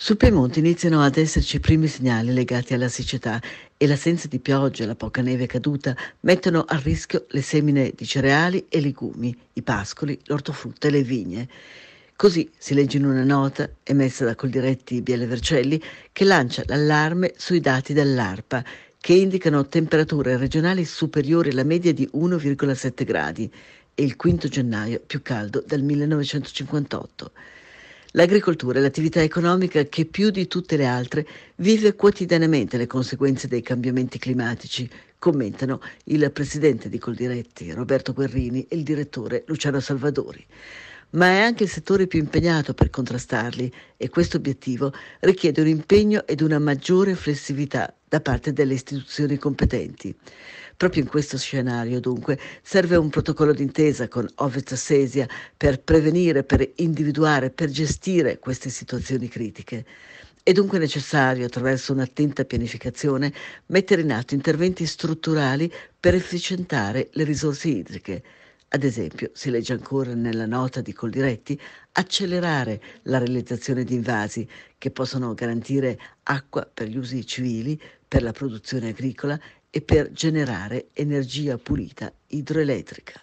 Sul Piemonte iniziano ad esserci i primi segnali legati alla siccità e l'assenza di pioggia e la poca neve caduta mettono a rischio le semine di cereali e legumi, i pascoli, l'ortofrutta e le vigne. Così si legge in una nota emessa da Coldiretti Biele Vercelli che lancia l'allarme sui dati dell'ARPA che indicano temperature regionali superiori alla media di 1,7 gradi e il quinto gennaio più caldo del 1958. L'agricoltura è l'attività economica che più di tutte le altre vive quotidianamente le conseguenze dei cambiamenti climatici, commentano il presidente di Coldiretti Roberto Guerrini e il direttore Luciano Salvadori ma è anche il settore più impegnato per contrastarli e questo obiettivo richiede un impegno ed una maggiore flessibilità da parte delle istituzioni competenti. Proprio in questo scenario, dunque, serve un protocollo d'intesa con Ovest Assesia per prevenire, per individuare, per gestire queste situazioni critiche. È dunque necessario, attraverso un'attenta pianificazione, mettere in atto interventi strutturali per efficientare le risorse idriche. Ad esempio, si legge ancora nella nota di Coldiretti, accelerare la realizzazione di invasi che possono garantire acqua per gli usi civili, per la produzione agricola e per generare energia pulita idroelettrica.